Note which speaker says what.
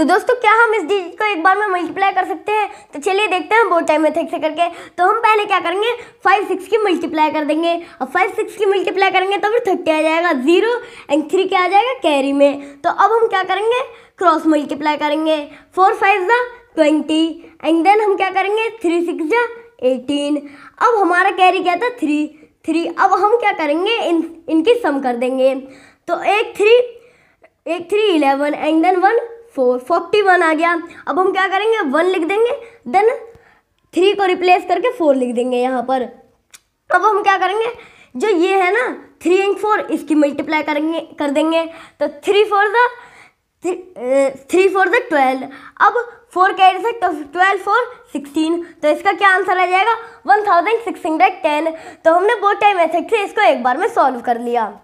Speaker 1: तो दोस्तों क्या हम इस डिजिट को एक बार में मल्टीप्लाई कर सकते हैं तो चलिए देखते हैं बोर्ड टाइम मेथड से करके तो हम पहले क्या करेंगे फाइव सिक्स की मल्टीप्लाई कर देंगे और फाइव सिक्स की मल्टीप्लाई करेंगे तो फिर थर्टी आ जाएगा जीरो एंड थ्री क्या आ जाएगा कैरी में तो अब हम क्या करेंगे क्रॉस मल्टीप्लाई करेंगे फोर फाइव ज़ा ट्वेंटी एंड देन हम क्या करेंगे थ्री सिक्स ज़ा एटीन अब हमारा कैरी क्या था थ्री थ्री अब हम क्या करेंगे इन इनकी सम कर देंगे तो एक थ्री एक three eleven and then one four forty one आ गया अब हम क्या करेंगे वन लिख देंगे देन थ्री को रिप्लेस करके फोर लिख देंगे यहाँ पर अब हम क्या करेंगे जो ये है ना थ्री एंड फोर इसकी मल्टीप्लाई करेंगे कर देंगे तो three four the three four the twelve अब फोर रहे से ट्वेल्व फोर सिक्सटीन तो इसका
Speaker 2: क्या आंसर आ
Speaker 3: जाएगा one thousand six hundred ten तो हमने बहुत टाइम ऐसे से इसको एक बार में सॉल्व कर लिया